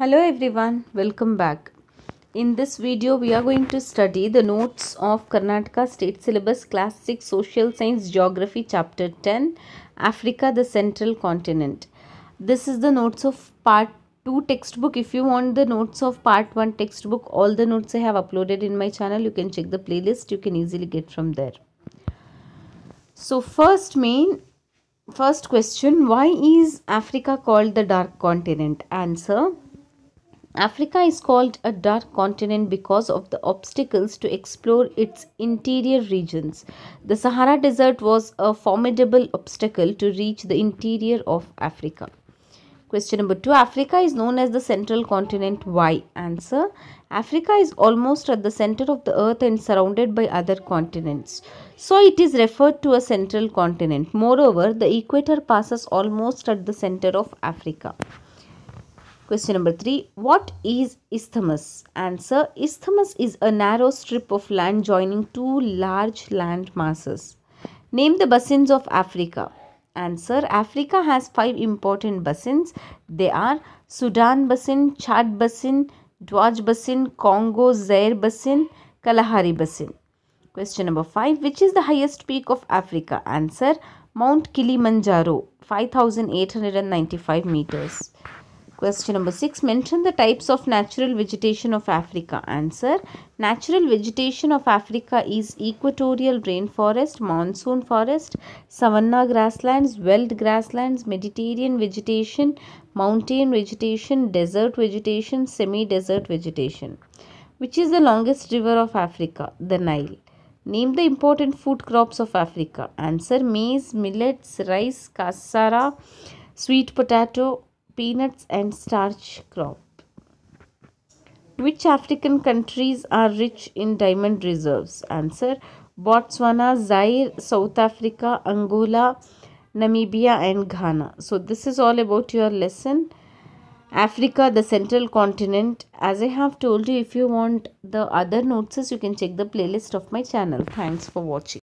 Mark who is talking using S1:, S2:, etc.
S1: Hello everyone, welcome back. In this video, we are going to study the notes of Karnataka State Syllabus Class 6 Social Science Geography Chapter 10 Africa the Central Continent. This is the notes of part 2 textbook. If you want the notes of part 1 textbook, all the notes I have uploaded in my channel, you can check the playlist, you can easily get from there. So first main first question why is africa called the dark continent answer Africa is called a dark continent because of the obstacles to explore its interior regions. The Sahara Desert was a formidable obstacle to reach the interior of Africa. Question number 2. Africa is known as the central continent. Why? Answer. Africa is almost at the center of the earth and surrounded by other continents. So it is referred to a central continent. Moreover, the equator passes almost at the center of Africa. Question number 3. What is isthmus? Answer. Isthmus is a narrow strip of land joining two large land masses. Name the basins of Africa. Answer. Africa has five important basins. They are Sudan Basin, Chad Basin, Dwaj Basin, Congo, Zaire Basin, Kalahari Basin. Question number 5. Which is the highest peak of Africa? Answer. Mount Kilimanjaro, 5895 meters. Question number 6. Mention the types of natural vegetation of Africa. Answer. Natural vegetation of Africa is equatorial rainforest, monsoon forest, savanna grasslands, veld grasslands, Mediterranean vegetation, mountain vegetation, desert vegetation, semi-desert vegetation. Which is the longest river of Africa? The Nile. Name the important food crops of Africa. Answer. Maize, millets, rice, cassara, sweet potato, peanuts and starch crop. Which African countries are rich in diamond reserves? Answer Botswana, Zaire, South Africa, Angola, Namibia, and Ghana. So, this is all about your lesson. Africa, the central continent. As I have told you, if you want the other notes, you can check the playlist of my channel. Thanks for watching.